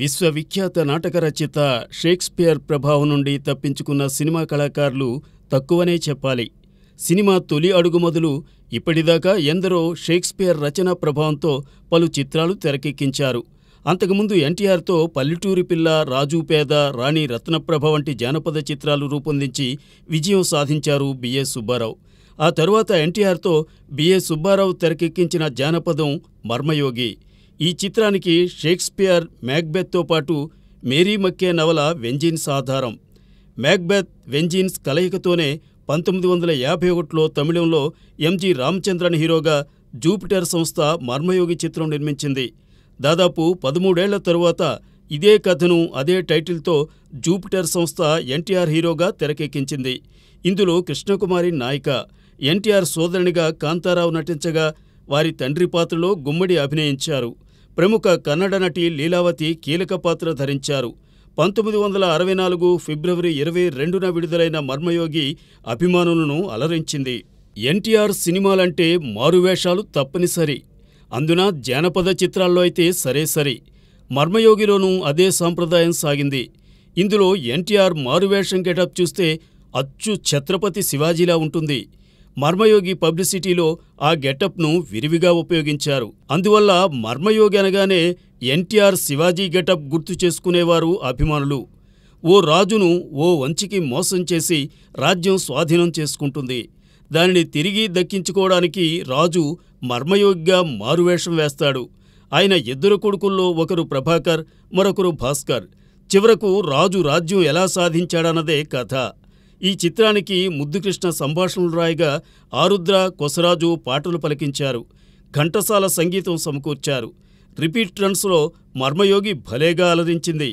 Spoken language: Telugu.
విశ్వవిఖ్యాత నాటక రచయిత షేక్స్పియర్ ప్రభావం నుండి తప్పించుకున్న సినిమా కళాకారులు తక్కువనే చెప్పాలి సినిమా తొలి అడుగు మొదలు ఇప్పటిదాకా ఎందరో షేక్స్పియర్ రచనా ప్రభావంతో పలు చిత్రాలు తెరకెక్కించారు అంతకుముందు ఎన్టీఆర్తో పల్లెటూరి పిల్ల రాజు పేద రాణి రత్నప్రభ వంటి జానపద చిత్రాలు రూపొందించి విజయం సాధించారు బిఎస్ సుబ్బారావు ఆ తరువాత ఎన్టీఆర్తో బిఎస్ సుబ్బారావు తెరకెక్కించిన జానపదం మర్మయోగి ఈ చిత్రానికి షేక్స్పియర్ మ్యాక్బెత్తో పాటు మేరీ మక్కే నవల వెంజిన్స్ ఆధారం మ్యాక్బెత్ వెంజిన్స్ కలయికతోనే పంతొమ్మిది వందల యాభై ఒకటిలో తమిళంలో ఎంజి రామచంద్రన్ హీరోగా జూపిటర్ సంస్థ మర్మయోగి చిత్రం నిర్మించింది దాదాపు పదమూడేళ్ల తరువాత ఇదే కథను అదే టైటిల్తో జూపిటర్ సంస్థ ఎన్టీఆర్ హీరోగా తెరకెక్కించింది ఇందులో కృష్ణకుమారి నాయిక ఎన్టీఆర్ సోదరునిగా కాంతారావు నటించగా వారి తండ్రి పాత్రలో గుమ్మడి అభినయించారు ప్రముఖ కన్నడ నటి లీలావతి కీలక పాత్ర ధరించారు పంతొమ్మిది వందల అరవై నాలుగు ఫిబ్రవరి ఇరవై రెండున విడుదలైన మర్మయోగి అభిమానులను అలరించింది ఎన్టీఆర్ సినిమాలంటే మారువేషాలు తప్పనిసరి అందున జానపద చిత్రాల్లో అయితే సరే సరి మర్మయోగిలోనూ అదే సాంప్రదాయం సాగింది ఇందులో ఎన్టీఆర్ మారువేషం గెటప్ చూస్తే అచ్చు ఛత్రపతి శివాజీలా ఉంటుంది మర్మయోగి పబ్లిసిటీలో ఆ గెటప్ను విరివిగా ఉపయోగించారు అందువల్ల మర్మయోగి అనగానే ఎన్టీఆర్ శివాజీ గెటప్ గుర్తు చేసుకునేవారు అభిమానులు ఓ రాజును ఓ వంచికి మోసం చేసి రాజ్యం స్వాధీనం చేసుకుంటుంది దానిని తిరిగి దక్కించుకోవడానికి రాజు మర్మయోగిగా మారువేషం వేస్తాడు ఆయన ఇద్దరు కొడుకుల్లో ఒకరు ప్రభాకర్ మరొకరు భాస్కర్ చివరకు రాజు రాజ్యం ఎలా సాధించాడన్నదే కథ ఈ చిత్రానికి ముద్దుకృష్ణ సంభాషణలు రాయగా ఆరుద్ర కొసరాజు పాటలు పలికించారు ఘంటసాల సంగీతం సమకూర్చారు రిపీట్ రన్స్లో మర్మయోగి భలేగా అలరించింది